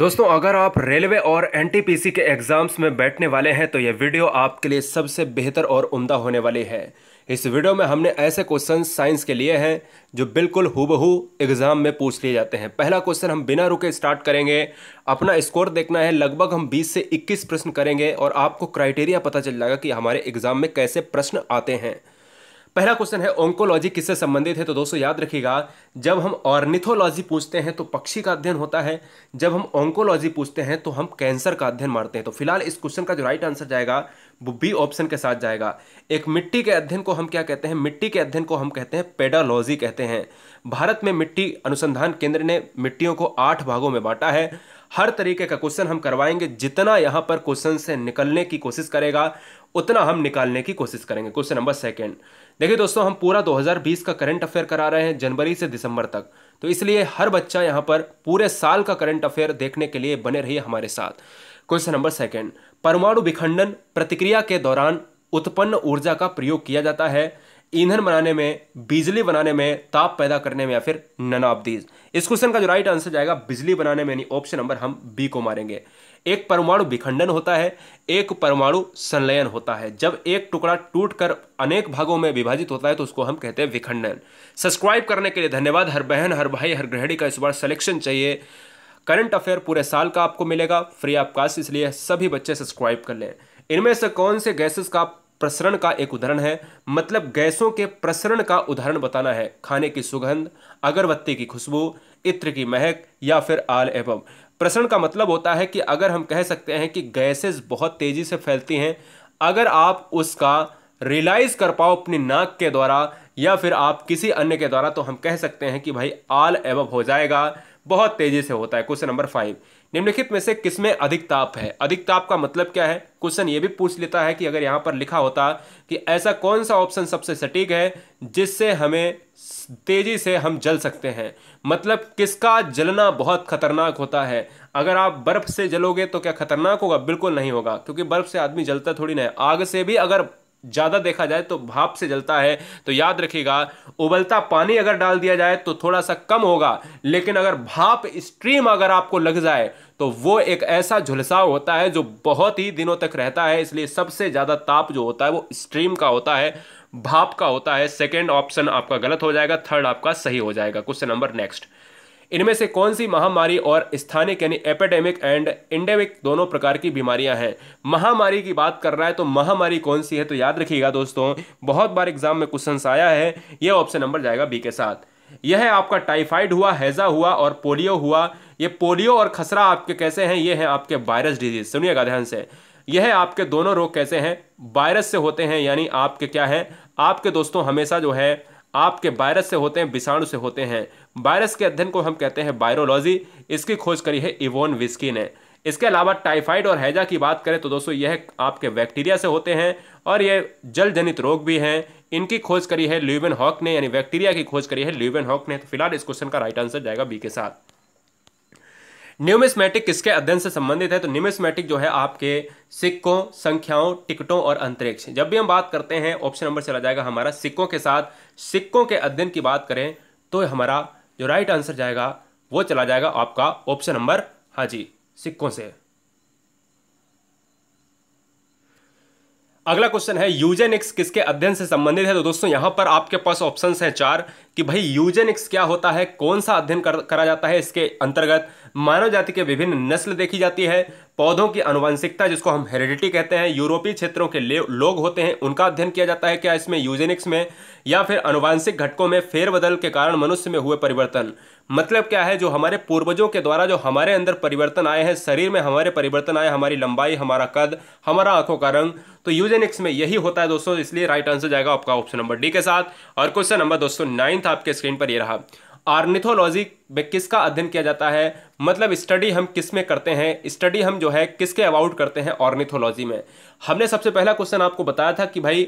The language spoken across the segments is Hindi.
दोस्तों अगर आप रेलवे और एनटीपीसी के एग्ज़ाम्स में बैठने वाले हैं तो यह वीडियो आपके लिए सबसे बेहतर और उम्दा होने वाली है इस वीडियो में हमने ऐसे क्वेश्चन साइंस के लिए हैं जो बिल्कुल हुबहू एग्ज़ाम में पूछ लिए जाते हैं पहला क्वेश्चन हम बिना रुके स्टार्ट करेंगे अपना स्कोर देखना है लगभग हम 20 से 21 प्रश्न करेंगे और आपको क्राइटेरिया पता चल जाएगा कि हमारे एग्ज़ाम में कैसे प्रश्न आते हैं पहला क्वेश्चन है ओंकोलॉजी किससे संबंधित है तो दोस्तों याद रखिएगा जब हम ऑर्निथोलॉजी पूछते हैं तो पक्षी का अध्ययन होता है जब हम ओंकोलॉजी पूछते हैं तो हम कैंसर का अध्ययन मारते हैं तो फिलहाल इस क्वेश्चन का जो राइट आंसर जाएगा वो बी ऑप्शन के साथ जाएगा एक मिट्टी के अध्ययन को हम क्या कहते हैं मिट्टी के अध्ययन को हम कहते हैं पेडालॉजी कहते हैं भारत में मिट्टी अनुसंधान केंद्र ने मिट्टियों को आठ भागों में बांटा है हर तरीके का क्वेश्चन हम करवाएंगे जितना यहां पर क्वेश्चन से निकलने की कोशिश करेगा उतना हम निकालने की कोशिश करेंगे क्वेश्चन नंबर सेकेंड देखिए दोस्तों हम पूरा 2020 का करंट अफेयर करा रहे हैं जनवरी से दिसंबर तक तो इसलिए हर बच्चा यहां पर पूरे साल का करंट अफेयर देखने के लिए बने रहिए हमारे साथ क्वेश्चन नंबर सेकेंड परमाणु विखंडन प्रतिक्रिया के दौरान उत्पन्न ऊर्जा का प्रयोग किया जाता है ईंधन बनाने में बिजली बनाने में ताप पैदा करने में या फिर नन ऑफ दीज इस क्वेश्चन का जो राइट आंसर जाएगा बिजली बनाने में यानी ऑप्शन नंबर हम बी को मारेंगे एक परमाणु विखंडन होता है एक परमाणु संलयन होता है जब एक टुकड़ा टूटकर अनेक भागों में विभाजित होता है तो उसको हम कहते हैं विखंडन सब्सक्राइब करने के लिए धन्यवाद हर बहन हर भाई हर गृहणी का इस बार सिलेक्शन चाहिए करंट अफेयर पूरे साल का आपको मिलेगा फ्री ऑफ कास्ट इसलिए सभी बच्चे सब्सक्राइब कर लें इनमें से कौन से गैसेस का प्रसरण का एक उदाहरण है मतलब गैसों के प्रसरण का उदाहरण बताना है खाने की सुगंध अगरबत्ती की खुशबू इत्र की महक या फिर आल एवं प्रसरण का मतलब होता है कि अगर हम कह सकते हैं कि गैसेस बहुत तेज़ी से फैलती हैं अगर आप उसका रियलाइज़ कर पाओ अपनी नाक के द्वारा या फिर आप किसी अन्य के द्वारा तो हम कह सकते हैं कि भाई आल एवं हो जाएगा बहुत तेजी से होता है क्वेश्चन नंबर फाइव निम्नलिखित में से किसमें अधिक ताप है अधिक ताप का मतलब क्या है क्वेश्चन ये भी पूछ लेता है कि अगर यहाँ पर लिखा होता कि ऐसा कौन सा ऑप्शन सबसे सटीक है जिससे हमें तेजी से हम जल सकते हैं मतलब किसका जलना बहुत खतरनाक होता है अगर आप बर्फ से जलोगे तो क्या खतरनाक होगा बिल्कुल नहीं होगा क्योंकि बर्फ से आदमी जलता थोड़ी ना आग से भी अगर ज़्यादा देखा जाए तो भाप से जलता है तो याद रखिएगा उबलता पानी अगर डाल दिया जाए तो थोड़ा सा कम होगा लेकिन अगर भाप स्ट्रीम अगर आपको लग जाए तो वो एक ऐसा झुलसाव होता है जो बहुत ही दिनों तक रहता है इसलिए सबसे ज़्यादा ताप जो होता है वो स्ट्रीम का होता है भाप का होता है सेकेंड ऑप्शन आपका गलत हो जाएगा थर्ड आपका सही हो जाएगा क्वेश्चन नंबर नेक्स्ट इनमें से कौन सी महामारी और स्थानिक यानी एपेडेमिक एंड इंडेमिक दोनों प्रकार की बीमारियां हैं महामारी की बात कर रहा है तो महामारी कौन सी है तो याद रखिएगा दोस्तों बहुत बार एग्जाम में क्वेश्चन आया है यह ऑप्शन नंबर जाएगा बी के साथ यह आपका टाइफाइड हुआ हैजा हुआ और पोलियो हुआ ये पोलियो और खसरा आपके कैसे हैं ये हैं आपके वायरस डिजीज सुनिएगा ध्यान से यह आपके दोनों रोग कैसे हैं वायरस से होते हैं यानी आपके क्या है आपके दोस्तों हमेशा जो है आपके वायरस से होते हैं विषाणु से होते हैं वायरस के अध्ययन को हम कहते हैं वायरोलॉजी इसकी खोज करी है इवोन विस्की ने इसके अलावा टाइफाइड और हैजा की बात करें तो दोस्तों यह आपके बैक्टीरिया से होते हैं और ये जल जनित रोग भी हैं इनकी खोज करी है ल्यूबन हॉक ने यानी बैक्टीरिया की खोज करी है ल्यूबन हॉक ने तो फिलहाल इस क्वेश्चन का राइट आंसर जाएगा बी के साथ न्यूमिस्मैटिक किसके अध्ययन से संबंधित है तो न्यूमिस्मैटिक जो है आपके सिक्कों संख्याओं टिकटों और अंतरिक्ष जब भी हम बात करते हैं ऑप्शन नंबर चला जाएगा हमारा सिक्कों के साथ सिक्कों के अध्ययन की बात करें तो हमारा जो राइट आंसर जाएगा वो चला जाएगा आपका ऑप्शन नंबर हाँ जी सिक्कों से अगला क्वेश्चन है यूजेनिक्स किसके अध्ययन से संबंधित है तो दोस्तों यहां पर आपके पास ऑप्शंस हैं चार कि भाई यूजेनिक्स क्या होता है कौन सा अध्ययन कर, करा जाता है इसके अंतर्गत मानव जाति के विभिन्न नस्ल देखी जाती है पौधों की अनुवांशिकता जिसको हम हेरिडिटी कहते हैं यूरोपीय क्षेत्रों के लोग होते हैं उनका अध्ययन किया जाता है क्या इसमें यूजेनिक्स में या फिर अनुवांशिक घटकों में फेरबदल के कारण मनुष्य में हुए परिवर्तन मतलब क्या है जो हमारे पूर्वजों के द्वारा जो हमारे अंदर परिवर्तन आए हैं शरीर में हमारे परिवर्तन आए हमारी लंबाई हमारा कद हमारा आंखों का रंग तो यूजेनिक्स में यही होता है दोस्तों इसलिए राइट आंसर जाएगा आपका ऑप्शन नंबर डी के साथ और क्वेश्चन नंबर दोस्तों नाइन्थ आपके स्क्रीन पर यह रहा आर्निथोलॉजी में किसका अध्ययन किया जाता है मतलब स्टडी हम किस में करते हैं स्टडी हम जो है किसके अबाउट करते हैं ऑर्निथोलॉजी में हमने सबसे पहला क्वेश्चन आपको बताया था कि भाई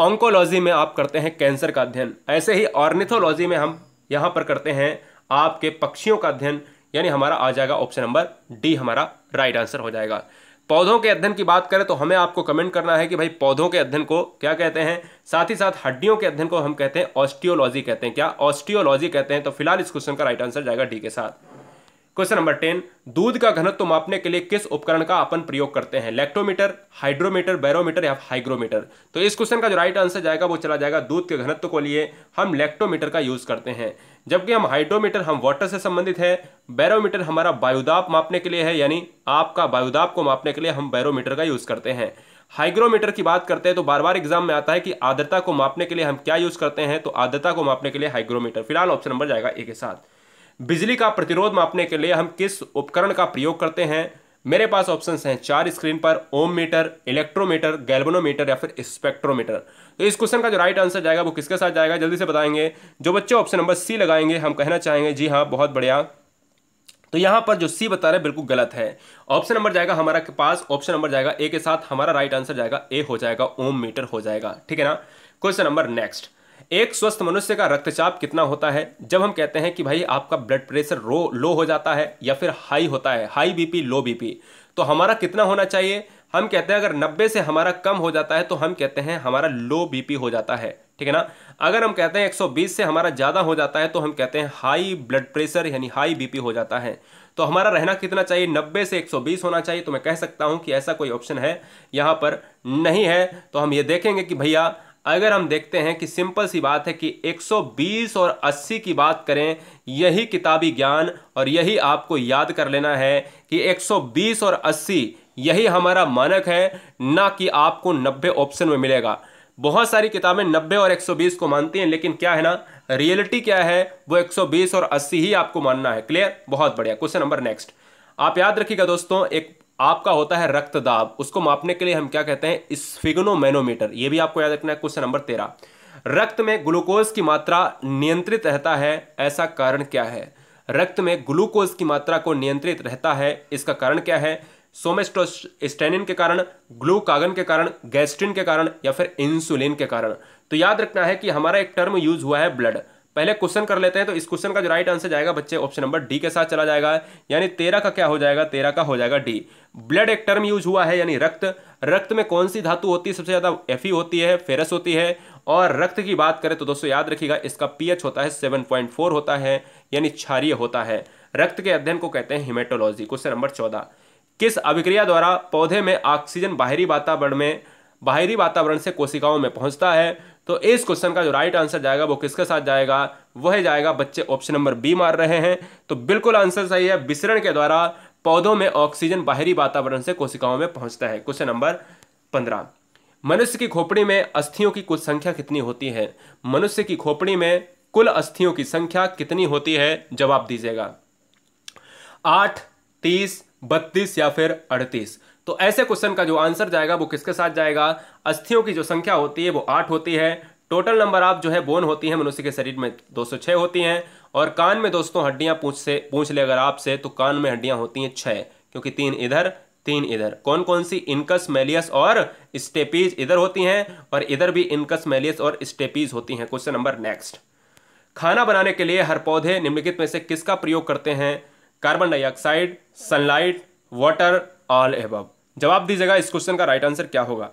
ऑंकोलॉजी में आप करते हैं कैंसर का अध्ययन ऐसे ही ऑर्निथोलॉजी में हम यहाँ पर करते हैं आपके पक्षियों का अध्ययन यानी हमारा आ जाएगा ऑप्शन नंबर डी हमारा राइट आंसर हो जाएगा पौधों के अध्ययन की बात करें तो हमें आपको कमेंट करना है कि भाई पौधों के अध्ययन को क्या कहते हैं साथ ही साथ हड्डियों के अध्ययन को हम कहते हैं ऑस्टियोलॉजी कहते हैं क्या ऑस्टियोलॉजी कहते हैं तो फिलहाल इस क्वेश्चन का राइट आंसर जाएगा डी के साथ क्वेश्चन नंबर टेन दूध का घनत्व तो मापने के लिए किस उपकरण का अपन प्रयोग करते हैं लैक्टोमीटर हाइड्रोमीटर बैरोमीटर या हाइग्रोमीटर तो इस क्वेश्चन का जो राइट आंसर जाएगा वो चला जाएगा दूध के घनत्व तो को लिए हम लैक्टोमीटर का यूज करते हैं जबकि हम हाइड्रोमीटर हम वाटर से संबंधित है बैरोमीटर हमारा वायुदाप मापने के लिए है यानी आपका वायुदाप को मापने के लिए हम बैरोमीटर का यूज करते हैं हाइग्रोमीटर की बात करते हैं तो बार बार एग्जाम में आता है कि आर्द्रता को मापने के लिए हम क्या यूज करते हैं तो आर्द्रता को मापने के लिए हाइग्रोमीटर फिलहाल ऑप्शन नंबर जाएगा ए के साथ बिजली का प्रतिरोध मापने के लिए हम किस उपकरण का प्रयोग करते हैं मेरे पास ऑप्शन हैं चार स्क्रीन पर ओम मीटर इलेक्ट्रोमीटर गैल्बनोमीटर या फिर स्पेक्ट्रोमीटर तो इस क्वेश्चन का जो राइट आंसर जाएगा वो किसके साथ जाएगा जल्दी से बताएंगे जो बच्चे ऑप्शन नंबर सी लगाएंगे हम कहना चाहेंगे जी हाँ बहुत बढ़िया तो यहां पर जो सी बता रहे बिल्कुल गलत है ऑप्शन नंबर जाएगा हमारा के पास ऑप्शन नंबर जाएगा ए के साथ हमारा राइट आंसर जाएगा ए हो जाएगा ओम मीटर हो जाएगा ठीक है ना क्वेश्चन नंबर नेक्स्ट एक स्वस्थ मनुष्य का रक्तचाप कितना होता है जब हम कहते हैं कि भाई आपका ब्लड प्रेशर रो लो हो जाता है या फिर हाई होता है हाई बीपी लो बीपी तो हमारा कितना होना चाहिए हम कहते हैं अगर 90 से हमारा कम हो जाता है तो हम कहते हैं हमारा लो बीपी हो जाता है ठीक है ना अगर हम कहते हैं 120 से हमारा ज़्यादा हो जाता है तो हम कहते हैं हाई ब्लड प्रेशर यानी हाई बीपी हो जाता है तो हमारा रहना कितना चाहिए 90 से 120 होना चाहिए तो मैं कह सकता हूं कि ऐसा कोई ऑप्शन है यहाँ पर नहीं है तो हम ये देखेंगे कि भैया अगर हम देखते हैं कि सिंपल सी बात है कि 120 और 80 की बात करें यही किताबी ज्ञान और यही आपको याद कर लेना है कि 120 और 80 यही हमारा मानक है ना कि आपको 90 ऑप्शन में मिलेगा बहुत सारी किताबें 90 और 120 को मानती हैं लेकिन क्या है ना रियलिटी क्या है वो 120 और 80 ही आपको मानना है क्लियर बहुत बढ़िया क्वेश्चन नंबर नेक्स्ट आप याद रखिएगा दोस्तों एक आपका होता है रक्त दाब उसको मापने के लिए हम क्या कहते हैं स्फिग्नोमैनोमीटर ये भी आपको याद रखना है क्वेश्चन नंबर तेरह रक्त में ग्लूकोज की मात्रा नियंत्रित रहता है ऐसा कारण क्या है रक्त में ग्लूकोज की मात्रा को नियंत्रित रहता है इसका कारण क्या है सोमेस्टोस्टेनिन के कारण ग्लूकागन के कारण गैस्ट्रिन के कारण या फिर इंसुलिन के कारण तो याद रखना है कि हमारा एक टर्म यूज हुआ है ब्लड पहले क्वेश्चन कर लेते हैं तो इस क्वेश्चन का जो राइट आंसर जाएगा बच्चे ऑप्शन नंबर डी के साथ चला जाएगा यानी तेरह का क्या हो जाएगा तेरह का हो जाएगा डी ब्लड एक टर्म यूज हुआ है यानी रक्त रक्त में कौन सी धातु होती है सबसे ज़्यादा एफ होती है फेरस होती है और रक्त की बात करें तो दोस्तों याद रखिएगा इसका पीएच होता है 7.4 होता है यानी क्षारिय होता है रक्त के अध्ययन को कहते हैं हिमेटोलॉजी क्वेश्चन नंबर चौदह किस अभिक्रिया द्वारा पौधे में ऑक्सीजन बाहरी वातावरण में बाहरी वातावरण से कोशिकाओं में पहुंचता है तो इस क्वेश्चन का जो राइट आंसर जाएगा वो किसके साथ जाएगा वह जाएगा बच्चे ऑप्शन नंबर बी मार रहे हैं तो बिल्कुल आंसर सही है विसरण के द्वारा पौधों में ऑक्सीजन बाहरी वातावरण से कोशिकाओं में पहुंचता है क्वेश्चन नंबर पंद्रह मनुष्य की खोपड़ी में अस्थियों की कुल संख्या कितनी होती है मनुष्य की खोपड़ी में कुल अस्थियों की संख्या कितनी होती है जवाब दीजिएगा आठ तीस बत्तीस या फिर अड़तीस तो ऐसे क्वेश्चन का जो आंसर जाएगा वो किसके साथ जाएगा अस्थियों की जो संख्या होती है वो आठ होती है टोटल नंबर आप जो है बोन होती है मनुष्य के शरीर में 206 होती हैं और कान में दोस्तों हड्डियां पूछ से पूछ ले अगर आपसे तो कान में हड्डियां होती हैं छः क्योंकि तीन इधर तीन इधर कौन कौन सी इनकस मेलियस और स्टेपीज इधर होती हैं और इधर भी इनकस मेलियस और स्टेपीज होती हैं क्वेश्चन नंबर नेक्स्ट खाना बनाने के लिए हर पौधे निम्नलिखित में से किसका प्रयोग करते हैं carbon dioxide sunlight water all above जवाब दीजिएगा इस क्वेश्चन का राइट आंसर क्या होगा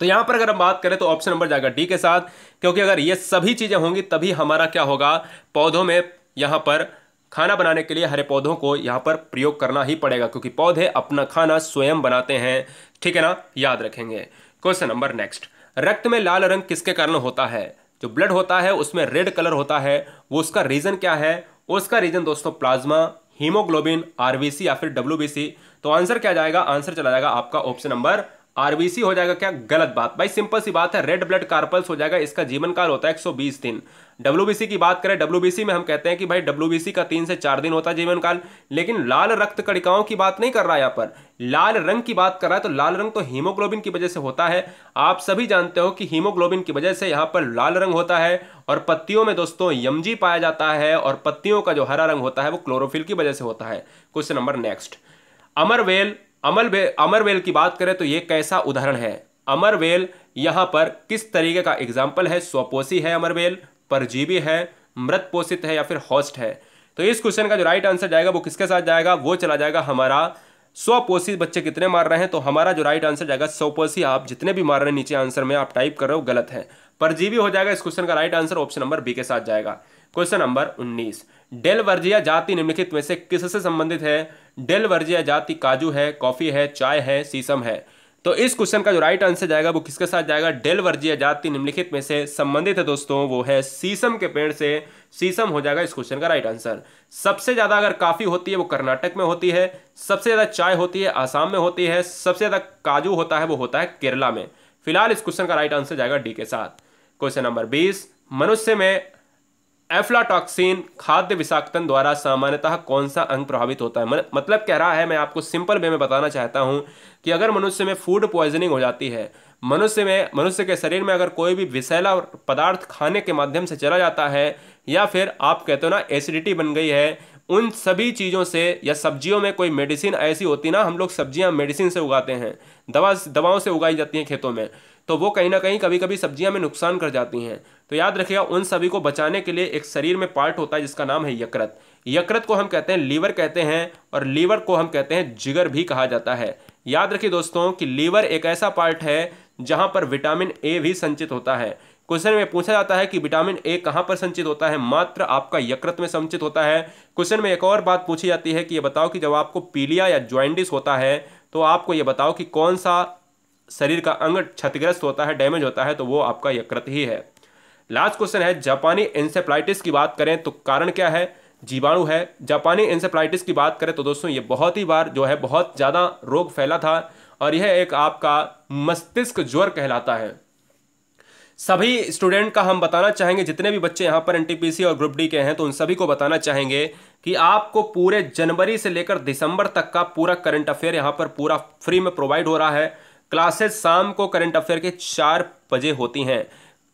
तो यहां पर अगर हम बात करें तो ऑप्शन नंबर जाएगा डी के साथ क्योंकि अगर ये सभी चीजें होंगी तभी हमारा क्या होगा पौधों में यहां पर खाना बनाने के लिए हरे पौधों को यहां पर प्रयोग करना ही पड़ेगा क्योंकि पौधे अपना खाना स्वयं बनाते हैं ठीक है ना याद रखेंगे क्वेश्चन नंबर नेक्स्ट रक्त में लाल रंग किसके कारण होता है जो ब्लड होता है उसमें रेड कलर होता है वो उसका रीज़न क्या है उसका रीज़न दोस्तों प्लाज्मा हीमोग्लोबिन आरबीसी या फिर डब्ल्यू तो आंसर क्या जाएगा आंसर चला जाएगा आपका ऑप्शन नंबर आरबीसी हो जाएगा क्या गलत बात भाई सिंपल सी बात है रेड ब्लड कार्पल्स हो जाएगा इसका जीवन काल होता है एक दिन डब्ल्यूबीसी की बात करें डब्ल्यूबीसी में हम कहते हैं कि भाई डब्ल्यूबीसी का तीन से चार दिन होता है जीवन काल लेकिन लाल रक्त कणिकाओं की बात नहीं कर रहा है यहाँ पर लाल रंग की बात कर रहा है तो लाल रंग तो हीमोग्लोबिन की वजह से होता है आप सभी जानते हो कि हीमोग्लोबिन की वजह से यहाँ पर लाल रंग होता है और पत्तियों में दोस्तों यमजी पाया जाता है और पत्तियों का जो हरा रंग होता है वो क्लोरोफिल की वजह से होता है क्वेश्चन नंबर नेक्स्ट अमरवेल अमल अमरवेल की बात करें तो ये कैसा उदाहरण है अमरवेल यहाँ पर किस तरीके का एग्जाम्पल है स्वपोषी है अमरवेल परजीवी है मृत पोषित है या फिर हॉस्ट है तो इस क्वेश्चन का जो राइट आंसर जाएगा वो किसके साथ जाएगा वो चला जाएगा हमारा स्वपोषी बच्चे कितने मार रहे हैं तो हमारा जो राइट आंसर जाएगा स्वपोषी आप जितने भी मार रहे हैं नीचे आंसर में आप टाइप कर रहे हो गलत है परजीवी हो जाएगा इस क्वेश्चन का right answer option number B के साथ जाएगा क्वेश्चन नंबर उन्नीस डेल वर्जिया जाति निम्नलिखित में से किससे संबंधित है डेल वर्जिया जाति काजू है कॉफी है चाय है सीसम है तो इस क्वेश्चन का जो राइट आंसर जाएगा वो किसके साथ जाएगा डेल वर्जिया जाति निम्नलिखित में से संबंधित है दोस्तों वो है सीसम के पेड़ से सीसम हो जाएगा इस क्वेश्चन का राइट आंसर सबसे ज्यादा अगर काफी होती है वो कर्नाटक में होती है सबसे ज्यादा चाय होती है आसाम में होती है सबसे ज्यादा काजू होता है वो होता है केरला में फिलहाल इस क्वेश्चन का राइट आंसर जाएगा डी के साथ क्वेश्चन नंबर बीस मनुष्य में एफ्लाटॉक्सिन खाद्य विषाक्तन द्वारा सामान्यतः कौन सा अंग प्रभावित होता है मतलब कह रहा है मैं आपको सिंपल वे में बताना चाहता हूं कि अगर मनुष्य में फूड पॉइजनिंग हो जाती है मनुष्य में मनुष्य के शरीर में अगर कोई भी विषैला पदार्थ खाने के माध्यम से चला जाता है या फिर आप कहते हो ना एसिडिटी बन गई है उन सभी चीज़ों से या सब्जियों में कोई मेडिसिन ऐसी होती ना हम लोग सब्जियां मेडिसिन से उगाते हैं दवा दवाओं से उगाई जाती हैं खेतों में तो वो कहीं ना कहीं कभी कभी सब्जियां में नुकसान कर जाती हैं तो याद रखिएगा उन सभी को बचाने के लिए एक शरीर में पार्ट होता है जिसका नाम है यकृत यकृत को हम कहते हैं लीवर कहते हैं और लीवर को हम कहते हैं जिगर भी कहा जाता है याद रखिए दोस्तों कि लीवर एक ऐसा पार्ट है जहां पर विटामिन ए भी संचित होता है क्वेश्चन में पूछा जाता है कि विटामिन ए कहाँ पर संचित होता है मात्र आपका यकृत में संचित होता है क्वेश्चन में एक और बात पूछी जाती है कि ये बताओ कि जब आपको पीलिया या ज्वाइंडिस होता है तो आपको ये बताओ कि कौन सा शरीर का अंग क्षतिग्रस्त होता है डैमेज होता है तो वो आपका यकृत ही है लास्ट क्वेश्चन है जापानी इंसेफ्लाइटिस की बात करें तो कारण क्या है जीवाणु है जापानी इंसेफ्लाइटिस की बात करें तो दोस्तों ये बहुत ही बार जो है बहुत ज़्यादा रोग फैला था और यह एक आपका मस्तिष्क ज्वर कहलाता है सभी स्टूडेंट का हम बताना चाहेंगे जितने भी बच्चे यहाँ पर एनटीपीसी और ग्रुप डी के हैं तो उन सभी को बताना चाहेंगे कि आपको पूरे जनवरी से लेकर दिसंबर तक का पूरा करंट अफेयर यहाँ पर पूरा फ्री में प्रोवाइड हो रहा है क्लासेज शाम को करंट अफेयर के चार बजे होती हैं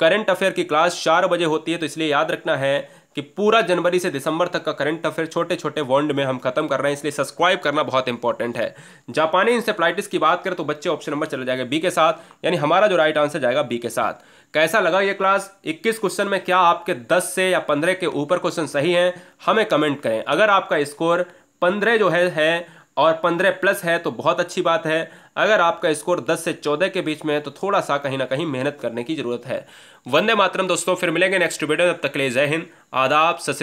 करंट अफेयर की क्लास चार बजे होती है तो इसलिए याद रखना है कि पूरा जनवरी से दिसंबर तक का करंट अफेयर छोटे छोटे वर्ल्ड में हम खत्म कर रहे हैं इसलिए सब्सक्राइब करना बहुत इंपॉर्टेंट है जापानी इंसेप्लाइटिस की बात करें तो बच्चे ऑप्शन नंबर चले जाएगा बी के साथ यानी हमारा जो राइट आंसर जाएगा बी के साथ कैसा लगा ये क्लास 21 क्वेश्चन में क्या आपके 10 से या 15 के ऊपर क्वेश्चन सही हैं हमें कमेंट करें अगर आपका स्कोर 15 जो है, है और पंद्रह प्लस है तो बहुत अच्छी बात है अगर आपका स्कोर दस से चौदह के बीच में है तो थोड़ा सा कहीं ना कहीं मेहनत करने की ज़रूरत है वंदे मातरम दोस्तों फिर मिलेंगे नेक्स्ट वीडियो तब तक ले जय हिंद आदाब सत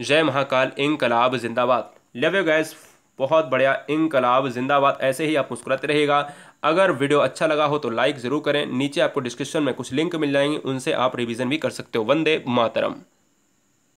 जय महाकाल इंकलाब जिंदाबाद लव यू गैस बहुत बढ़िया इनकलाब जिंदाबाद ऐसे ही आप मुस्कुराते रहेगा अगर वीडियो अच्छा लगा हो तो लाइक ज़रूर करें नीचे आपको डिस्क्रिप्शन में कुछ लिंक मिल जाएंगे उनसे आप रिविजन भी कर सकते हो वंदे मातरम